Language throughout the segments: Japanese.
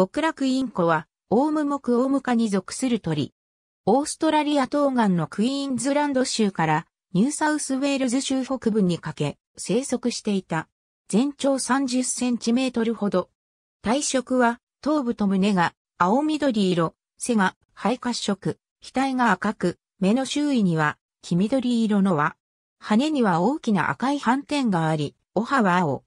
極楽インコは、オウム目オウム科に属する鳥。オーストラリア東岸のクイーンズランド州からニューサウスウェールズ州北部にかけ生息していた。全長30センチメートルほど。体色は頭部と胸が青緑色、背が肺褐色、額が赤く、目の周囲には黄緑色の輪。羽には大きな赤い斑点があり、お葉は青。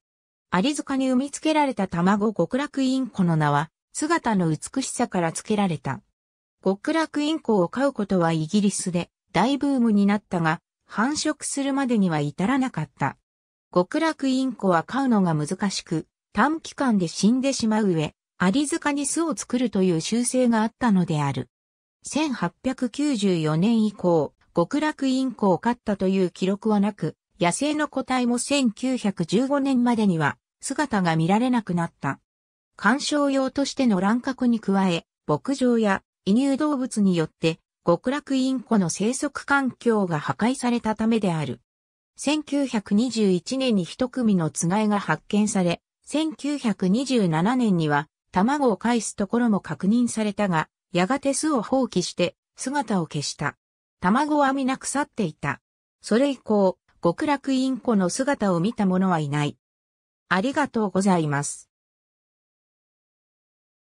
アリ塚に産み付けられた卵極楽インコの名は、姿の美しさから付けられた。極楽インコを飼うことはイギリスで大ブームになったが、繁殖するまでには至らなかった。極楽インコは飼うのが難しく、短期間で死んでしまう上、アリ塚に巣を作るという習性があったのである。1894年以降、極楽インコを飼ったという記録はなく、野生の個体も1915年までには姿が見られなくなった。観賞用としての乱獲に加え、牧場や移入動物によって極楽インコの生息環境が破壊されたためである。1921年に一組のつがいが発見され、1927年には卵を返すところも確認されたが、やがて巣を放棄して姿を消した。卵は皆腐っていた。それ以降、極楽インコの姿を見た者はいない。ありがとうございます。